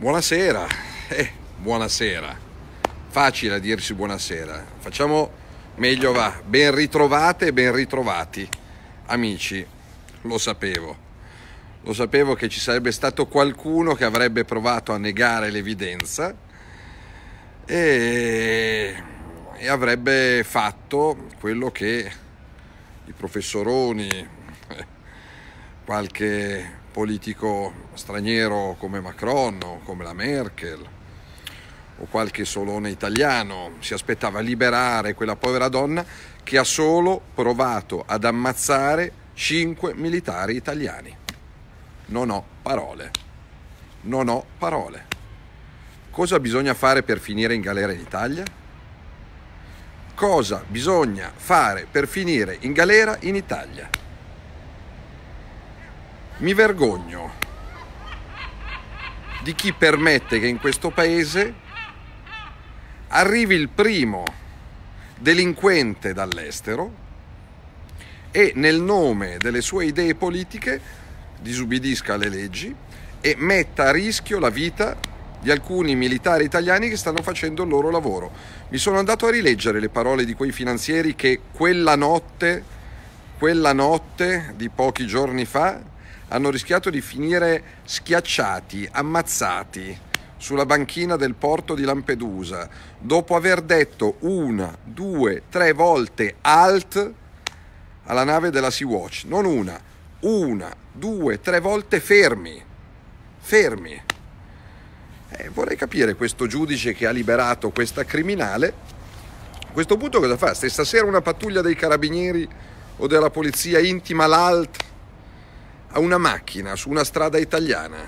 Buonasera, eh, buonasera. Facile a dirsi buonasera. Facciamo meglio va. Ben ritrovate e ben ritrovati, amici. Lo sapevo. Lo sapevo che ci sarebbe stato qualcuno che avrebbe provato a negare l'evidenza e, e avrebbe fatto quello che i professoroni, eh, qualche politico straniero come Macron o come la Merkel o qualche solone italiano si aspettava liberare quella povera donna che ha solo provato ad ammazzare cinque militari italiani. Non ho parole. Non ho parole. Cosa bisogna fare per finire in galera in Italia? Cosa bisogna fare per finire in galera in Italia? Mi vergogno di chi permette che in questo paese arrivi il primo delinquente dall'estero e nel nome delle sue idee politiche disubbidisca le leggi e metta a rischio la vita di alcuni militari italiani che stanno facendo il loro lavoro. Mi sono andato a rileggere le parole di quei finanzieri che quella notte, quella notte di pochi giorni fa, hanno rischiato di finire schiacciati, ammazzati sulla banchina del porto di Lampedusa, dopo aver detto una, due, tre volte alt alla nave della Sea-Watch, non una, una, due, tre volte fermi, fermi. Eh, vorrei capire questo giudice che ha liberato questa criminale, a questo punto cosa fa? Se stasera una pattuglia dei carabinieri o della polizia intima l'alt a una macchina su una strada italiana.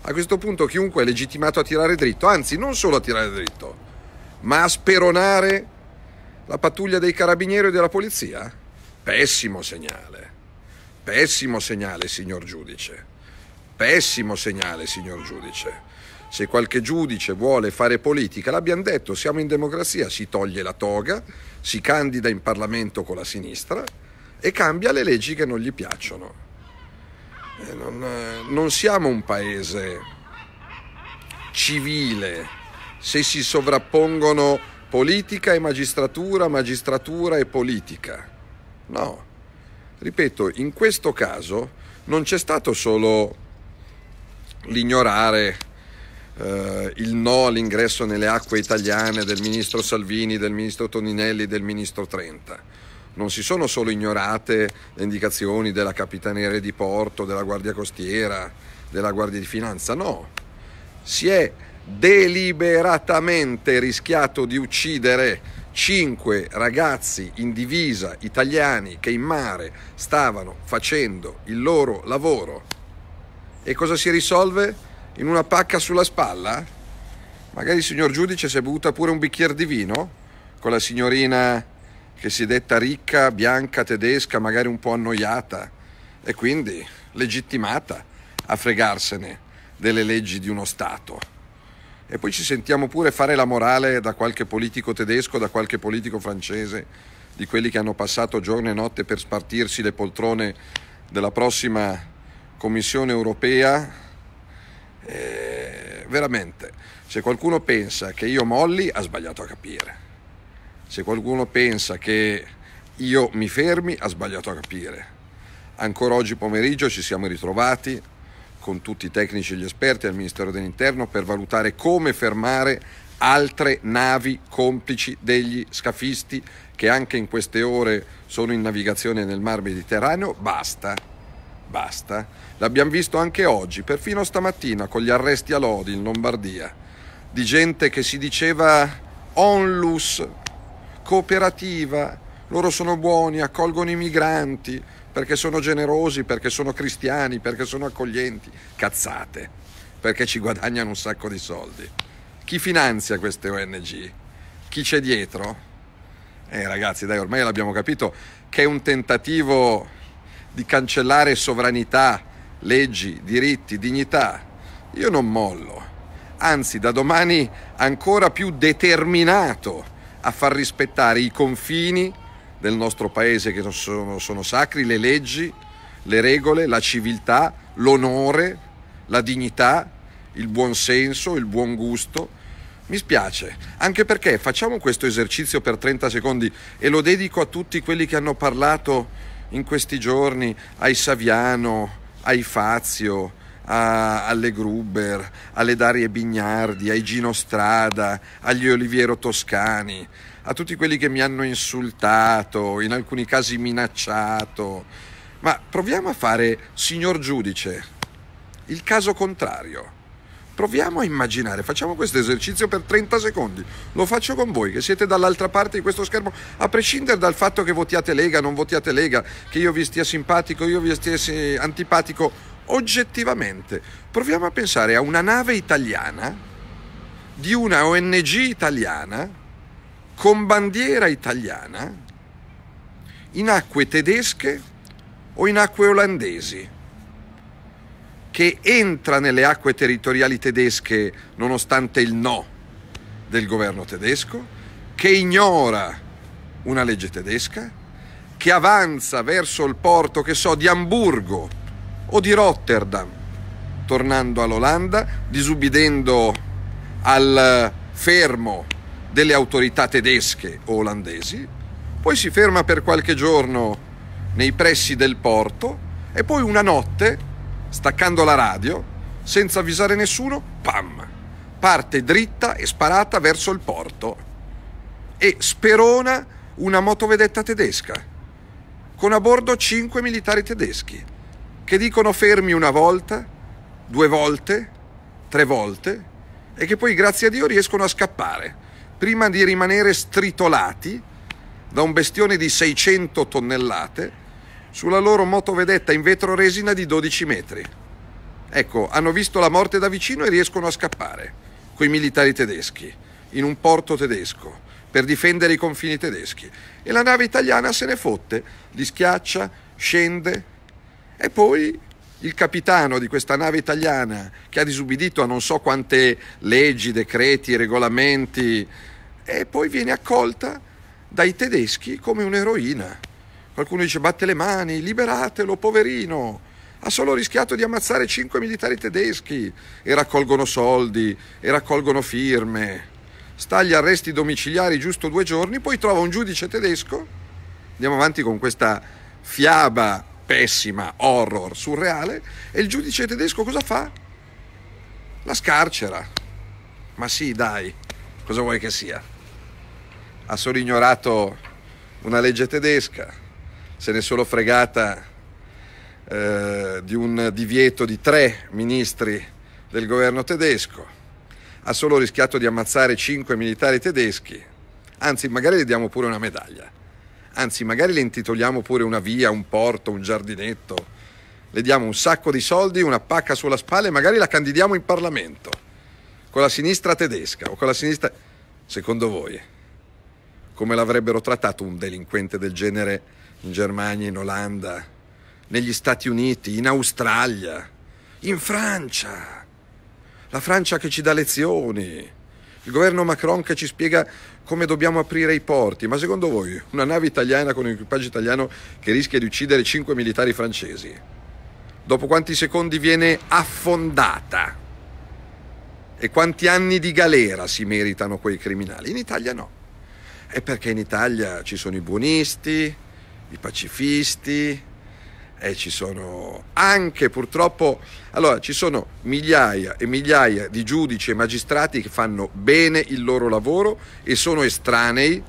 A questo punto chiunque è legittimato a tirare dritto, anzi non solo a tirare dritto, ma a speronare la pattuglia dei carabinieri e della polizia? Pessimo segnale, pessimo segnale signor giudice, pessimo segnale signor giudice. Se qualche giudice vuole fare politica, l'abbiamo detto, siamo in democrazia, si toglie la toga, si candida in Parlamento con la sinistra e cambia le leggi che non gli piacciono. Eh, non, eh, non siamo un paese civile se si sovrappongono politica e magistratura, magistratura e politica. No, ripeto, in questo caso non c'è stato solo l'ignorare eh, il no all'ingresso nelle acque italiane del ministro Salvini, del ministro Toninelli, del ministro Trenta non si sono solo ignorate le indicazioni della Capitaneria di Porto, della Guardia Costiera, della Guardia di Finanza, no, si è deliberatamente rischiato di uccidere cinque ragazzi in divisa italiani che in mare stavano facendo il loro lavoro. E cosa si risolve? In una pacca sulla spalla? Magari il signor giudice si è bevuta pure un bicchiere di vino con la signorina che si è detta ricca, bianca, tedesca, magari un po' annoiata e quindi legittimata a fregarsene delle leggi di uno Stato. E poi ci sentiamo pure fare la morale da qualche politico tedesco, da qualche politico francese, di quelli che hanno passato giorno e notte per spartirsi le poltrone della prossima Commissione europea. E eh, veramente, se qualcuno pensa che io molli, ha sbagliato a capire. Se qualcuno pensa che io mi fermi, ha sbagliato a capire. Ancora oggi pomeriggio ci siamo ritrovati con tutti i tecnici e gli esperti al Ministero dell'Interno per valutare come fermare altre navi complici degli scafisti che anche in queste ore sono in navigazione nel Mar Mediterraneo. Basta, basta. L'abbiamo visto anche oggi, perfino stamattina, con gli arresti a Lodi in Lombardia, di gente che si diceva onlus cooperativa, loro sono buoni, accolgono i migranti perché sono generosi, perché sono cristiani, perché sono accoglienti. Cazzate, perché ci guadagnano un sacco di soldi. Chi finanzia queste ONG? Chi c'è dietro? Eh ragazzi, dai, ormai l'abbiamo capito che è un tentativo di cancellare sovranità, leggi, diritti, dignità. Io non mollo, anzi da domani ancora più determinato a far rispettare i confini del nostro paese che sono, sono sacri, le leggi, le regole, la civiltà, l'onore, la dignità, il buon senso, il buon gusto. Mi spiace, anche perché facciamo questo esercizio per 30 secondi e lo dedico a tutti quelli che hanno parlato in questi giorni, ai Saviano, ai Fazio, a, alle Gruber, alle Darie Bignardi, ai Gino Strada, agli Oliviero Toscani, a tutti quelli che mi hanno insultato, in alcuni casi minacciato. Ma proviamo a fare, signor giudice, il caso contrario. Proviamo a immaginare, facciamo questo esercizio per 30 secondi, lo faccio con voi che siete dall'altra parte di questo schermo, a prescindere dal fatto che votiate Lega, non votiate Lega, che io vi stia simpatico, io vi stia eh, antipatico oggettivamente, proviamo a pensare a una nave italiana, di una ONG italiana, con bandiera italiana, in acque tedesche o in acque olandesi, che entra nelle acque territoriali tedesche nonostante il no del governo tedesco, che ignora una legge tedesca, che avanza verso il porto, che so, di Amburgo, o di Rotterdam, tornando all'Olanda, disubbidendo al fermo delle autorità tedesche o olandesi, poi si ferma per qualche giorno nei pressi del porto e poi una notte, staccando la radio, senza avvisare nessuno, pam, parte dritta e sparata verso il porto e sperona una motovedetta tedesca, con a bordo cinque militari tedeschi che dicono fermi una volta, due volte, tre volte e che poi grazie a Dio riescono a scappare prima di rimanere stritolati da un bestione di 600 tonnellate sulla loro motovedetta in vetro resina di 12 metri. Ecco, hanno visto la morte da vicino e riescono a scappare, coi militari tedeschi, in un porto tedesco, per difendere i confini tedeschi. E la nave italiana se ne fotte, li schiaccia, scende, e poi il capitano di questa nave italiana che ha disubbidito a non so quante leggi, decreti, regolamenti e poi viene accolta dai tedeschi come un'eroina. Qualcuno dice batte le mani, liberatelo, poverino. Ha solo rischiato di ammazzare cinque militari tedeschi e raccolgono soldi e raccolgono firme. Sta agli arresti domiciliari giusto due giorni, poi trova un giudice tedesco. Andiamo avanti con questa fiaba pessima, horror, surreale, e il giudice tedesco cosa fa? La scarcera. Ma sì, dai, cosa vuoi che sia? Ha solo ignorato una legge tedesca, se ne è solo fregata eh, di un divieto di tre ministri del governo tedesco, ha solo rischiato di ammazzare cinque militari tedeschi, anzi magari gli diamo pure una medaglia anzi magari le intitoliamo pure una via, un porto, un giardinetto. Le diamo un sacco di soldi, una pacca sulla spalla e magari la candidiamo in Parlamento, con la sinistra tedesca o con la sinistra... Secondo voi, come l'avrebbero trattato un delinquente del genere in Germania, in Olanda, negli Stati Uniti, in Australia, in Francia? La Francia che ci dà lezioni il governo Macron che ci spiega come dobbiamo aprire i porti, ma secondo voi una nave italiana con un equipaggio italiano che rischia di uccidere cinque militari francesi, dopo quanti secondi viene affondata? E quanti anni di galera si meritano quei criminali? In Italia no. È perché in Italia ci sono i buonisti, i pacifisti, e eh, ci sono anche purtroppo, allora ci sono migliaia e migliaia di giudici e magistrati che fanno bene il loro lavoro e sono estranei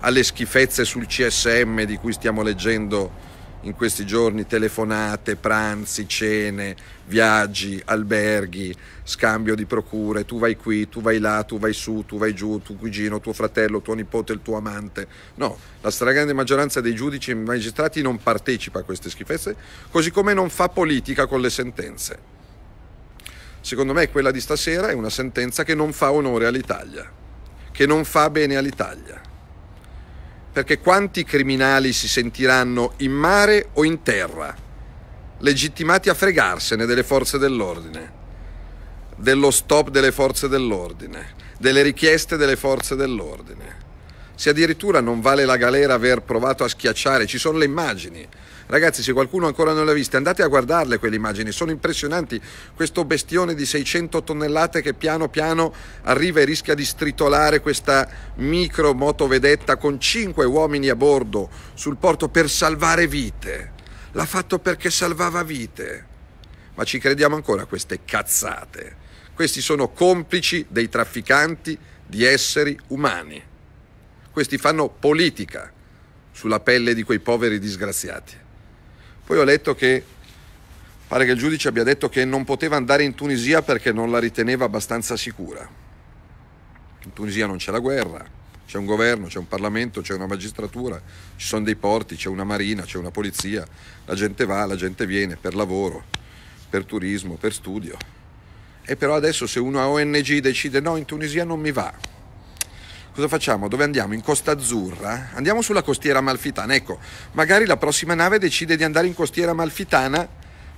alle schifezze sul CSM di cui stiamo leggendo in questi giorni telefonate, pranzi, cene, viaggi, alberghi, scambio di procure, tu vai qui, tu vai là, tu vai su, tu vai giù, tuo cugino, tuo fratello, tuo nipote, il tuo amante. No, la stragrande maggioranza dei giudici e magistrati non partecipa a queste schifezze, così come non fa politica con le sentenze. Secondo me quella di stasera è una sentenza che non fa onore all'Italia, che non fa bene all'Italia perché quanti criminali si sentiranno in mare o in terra, legittimati a fregarsene delle forze dell'ordine, dello stop delle forze dell'ordine, delle richieste delle forze dell'ordine. Se addirittura non vale la galera aver provato a schiacciare, ci sono le immagini Ragazzi, se qualcuno ancora non l'ha vista, andate a guardarle quelle immagini, sono impressionanti. Questo bestione di 600 tonnellate che piano piano arriva e rischia di stritolare questa micro motovedetta con 5 uomini a bordo sul porto per salvare vite. L'ha fatto perché salvava vite. Ma ci crediamo ancora a queste cazzate. Questi sono complici dei trafficanti di esseri umani. Questi fanno politica sulla pelle di quei poveri disgraziati. Poi ho letto che pare che il giudice abbia detto che non poteva andare in Tunisia perché non la riteneva abbastanza sicura. In Tunisia non c'è la guerra, c'è un governo, c'è un Parlamento, c'è una magistratura, ci sono dei porti, c'è una marina, c'è una polizia, la gente va, la gente viene per lavoro, per turismo, per studio. E però adesso se una ONG decide no, in Tunisia non mi va, Cosa facciamo? Dove andiamo? In Costa Azzurra? Andiamo sulla costiera amalfitana. Ecco, magari la prossima nave decide di andare in costiera amalfitana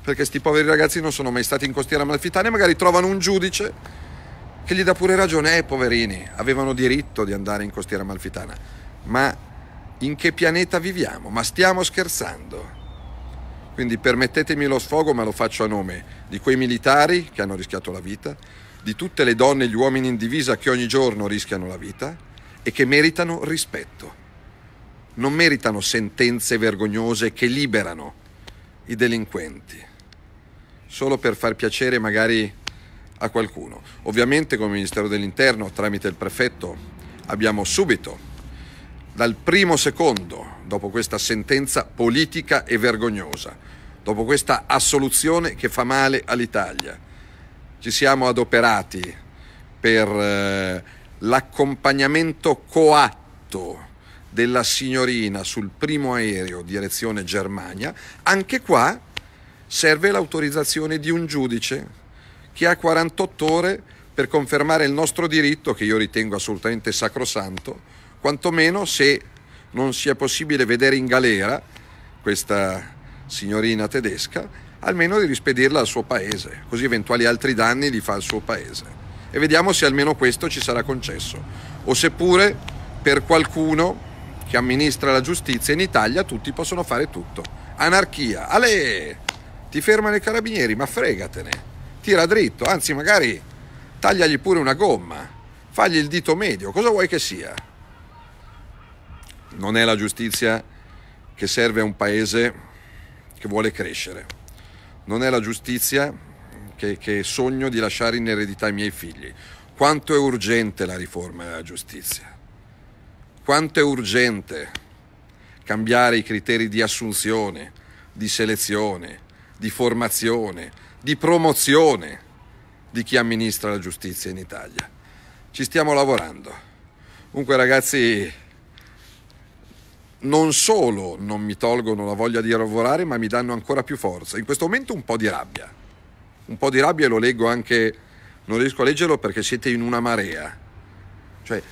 perché questi poveri ragazzi non sono mai stati in costiera amalfitana e magari trovano un giudice che gli dà pure ragione. Eh, poverini, avevano diritto di andare in costiera amalfitana. Ma in che pianeta viviamo? Ma stiamo scherzando? Quindi permettetemi lo sfogo, ma lo faccio a nome di quei militari che hanno rischiato la vita, di tutte le donne e gli uomini in divisa che ogni giorno rischiano la vita e che meritano rispetto. Non meritano sentenze vergognose che liberano i delinquenti, solo per far piacere magari a qualcuno. Ovviamente come Ministero dell'Interno, tramite il prefetto, abbiamo subito, dal primo secondo, dopo questa sentenza politica e vergognosa, dopo questa assoluzione che fa male all'Italia, ci siamo adoperati per eh, l'accompagnamento coatto della signorina sul primo aereo direzione Germania, anche qua serve l'autorizzazione di un giudice che ha 48 ore per confermare il nostro diritto, che io ritengo assolutamente sacrosanto, quantomeno se non sia possibile vedere in galera questa signorina tedesca almeno di rispedirla al suo paese, così eventuali altri danni li fa al suo paese. E vediamo se almeno questo ci sarà concesso, o seppure per qualcuno che amministra la giustizia in Italia tutti possono fare tutto. Anarchia, ale! Ti fermano i carabinieri, ma fregatene, tira dritto, anzi magari tagliagli pure una gomma, fagli il dito medio, cosa vuoi che sia? Non è la giustizia che serve a un paese che vuole crescere non è la giustizia che, che sogno di lasciare in eredità ai miei figli. Quanto è urgente la riforma della giustizia? Quanto è urgente cambiare i criteri di assunzione, di selezione, di formazione, di promozione di chi amministra la giustizia in Italia? Ci stiamo lavorando. Comunque ragazzi, non solo non mi tolgono la voglia di lavorare, ma mi danno ancora più forza. In questo momento un po' di rabbia. Un po' di rabbia e lo leggo anche, non riesco a leggerlo perché siete in una marea. Cioè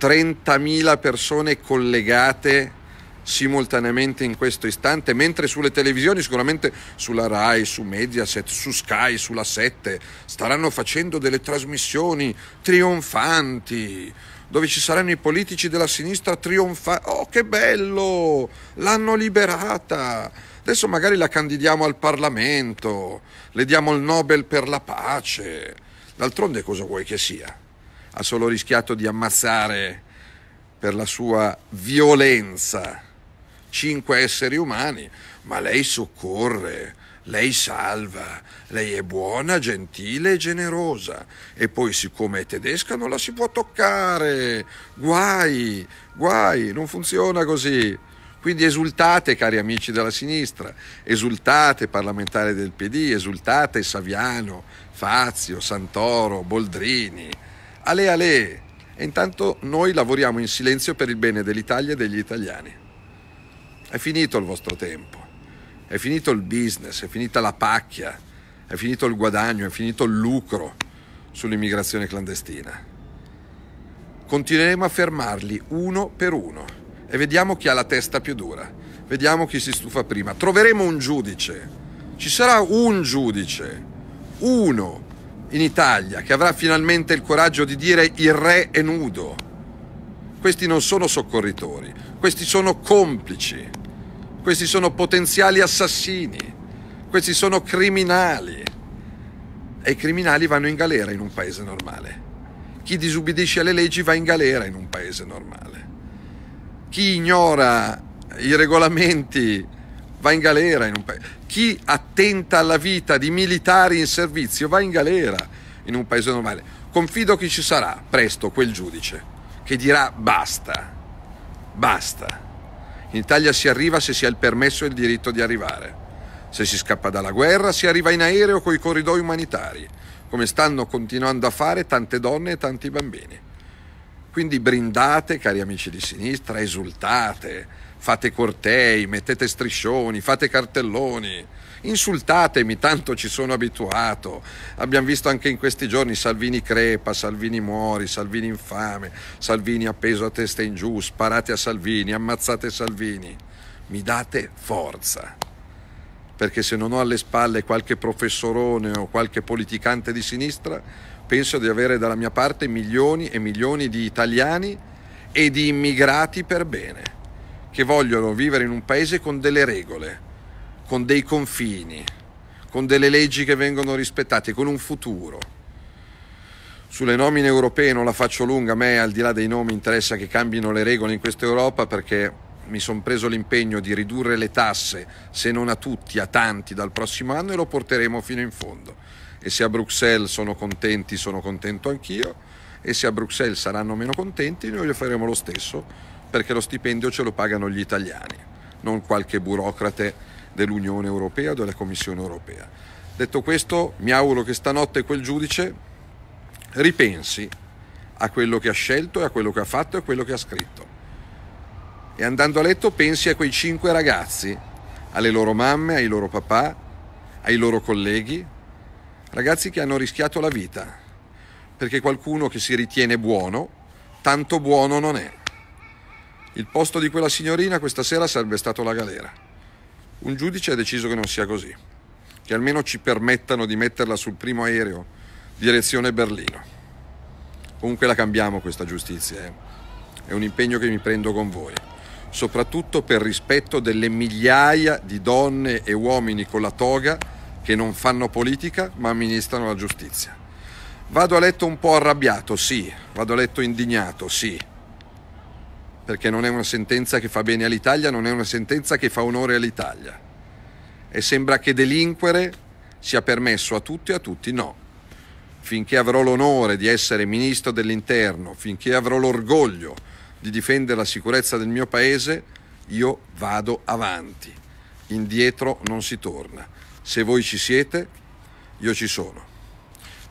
30.000 persone collegate simultaneamente in questo istante, mentre sulle televisioni, sicuramente sulla RAI, su Mediaset, su Sky, sulla 7, staranno facendo delle trasmissioni trionfanti dove ci saranno i politici della sinistra trionfare. Oh, che bello! L'hanno liberata! Adesso magari la candidiamo al Parlamento, le diamo il Nobel per la pace. D'altronde cosa vuoi che sia? Ha solo rischiato di ammazzare per la sua violenza cinque esseri umani, ma lei soccorre, lei salva, lei è buona, gentile e generosa. E poi, siccome è tedesca, non la si può toccare. Guai, guai, non funziona così. Quindi esultate, cari amici della sinistra, esultate parlamentari del PD, esultate Saviano, Fazio, Santoro, Boldrini. Ale ale. E intanto noi lavoriamo in silenzio per il bene dell'Italia e degli italiani. È finito il vostro tempo è finito il business, è finita la pacchia, è finito il guadagno, è finito il lucro sull'immigrazione clandestina. Continueremo a fermarli uno per uno e vediamo chi ha la testa più dura, vediamo chi si stufa prima. Troveremo un giudice, ci sarà un giudice, uno in Italia che avrà finalmente il coraggio di dire il re è nudo. Questi non sono soccorritori, questi sono complici questi sono potenziali assassini, questi sono criminali. E i criminali vanno in galera in un paese normale. Chi disubbidisce alle leggi va in galera in un paese normale. Chi ignora i regolamenti va in galera in un paese. Chi attenta alla vita di militari in servizio va in galera in un paese normale. Confido che ci sarà presto quel giudice che dirà basta, basta. In Italia si arriva se si ha il permesso e il diritto di arrivare. Se si scappa dalla guerra si arriva in aereo coi corridoi umanitari, come stanno continuando a fare tante donne e tanti bambini. Quindi brindate, cari amici di sinistra, esultate, fate cortei, mettete striscioni, fate cartelloni. Insultatemi, tanto ci sono abituato. Abbiamo visto anche in questi giorni Salvini crepa, Salvini muori, Salvini infame, Salvini appeso a testa in giù, sparate a Salvini, ammazzate Salvini. Mi date forza perché se non ho alle spalle qualche professorone o qualche politicante di sinistra, penso di avere dalla mia parte milioni e milioni di italiani e di immigrati per bene, che vogliono vivere in un paese con delle regole con dei confini, con delle leggi che vengono rispettate, con un futuro. Sulle nomine europee non la faccio lunga, a me al di là dei nomi interessa che cambino le regole in questa Europa perché mi sono preso l'impegno di ridurre le tasse, se non a tutti, a tanti, dal prossimo anno e lo porteremo fino in fondo. E se a Bruxelles sono contenti, sono contento anch'io, e se a Bruxelles saranno meno contenti, noi lo faremo lo stesso, perché lo stipendio ce lo pagano gli italiani, non qualche burocrate dell'Unione Europea o della Commissione Europea. Detto questo, mi auguro che stanotte quel giudice ripensi a quello che ha scelto, e a quello che ha fatto e a quello che ha scritto. E andando a letto pensi a quei cinque ragazzi, alle loro mamme, ai loro papà, ai loro colleghi, ragazzi che hanno rischiato la vita, perché qualcuno che si ritiene buono, tanto buono non è. Il posto di quella signorina questa sera sarebbe stato la galera. Un giudice ha deciso che non sia così, che almeno ci permettano di metterla sul primo aereo direzione Berlino. Comunque la cambiamo questa giustizia, eh? è un impegno che mi prendo con voi, soprattutto per rispetto delle migliaia di donne e uomini con la toga che non fanno politica ma amministrano la giustizia. Vado a letto un po' arrabbiato, sì, vado a letto indignato, sì, perché non è una sentenza che fa bene all'Italia, non è una sentenza che fa onore all'Italia. E sembra che delinquere sia permesso a tutti e a tutti no. Finché avrò l'onore di essere ministro dell'interno, finché avrò l'orgoglio di difendere la sicurezza del mio paese, io vado avanti. Indietro non si torna. Se voi ci siete, io ci sono.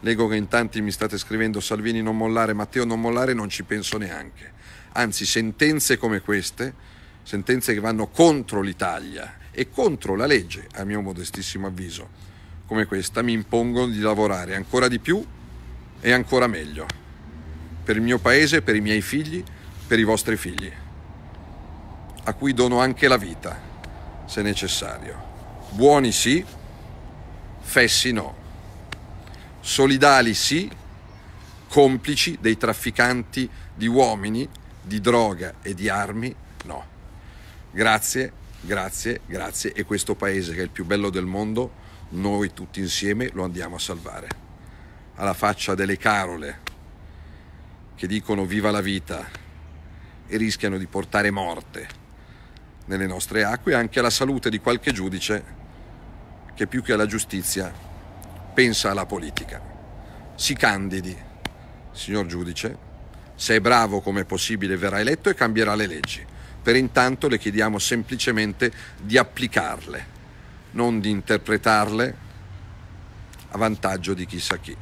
Leggo che in tanti mi state scrivendo Salvini non mollare, Matteo non mollare, non ci penso neanche anzi sentenze come queste, sentenze che vanno contro l'Italia e contro la legge, a mio modestissimo avviso, come questa, mi impongono di lavorare ancora di più e ancora meglio, per il mio paese, per i miei figli, per i vostri figli, a cui dono anche la vita, se necessario. Buoni sì, fessi no. Solidali sì, complici dei trafficanti di uomini di droga e di armi, no. Grazie, grazie, grazie e questo paese che è il più bello del mondo, noi tutti insieme lo andiamo a salvare. Alla faccia delle carole che dicono viva la vita e rischiano di portare morte nelle nostre acque e anche alla salute di qualche giudice che più che alla giustizia pensa alla politica. Si candidi, signor giudice, se è bravo come è possibile verrà eletto e cambierà le leggi. Per intanto le chiediamo semplicemente di applicarle, non di interpretarle a vantaggio di chissà chi.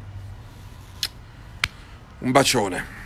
Un bacione.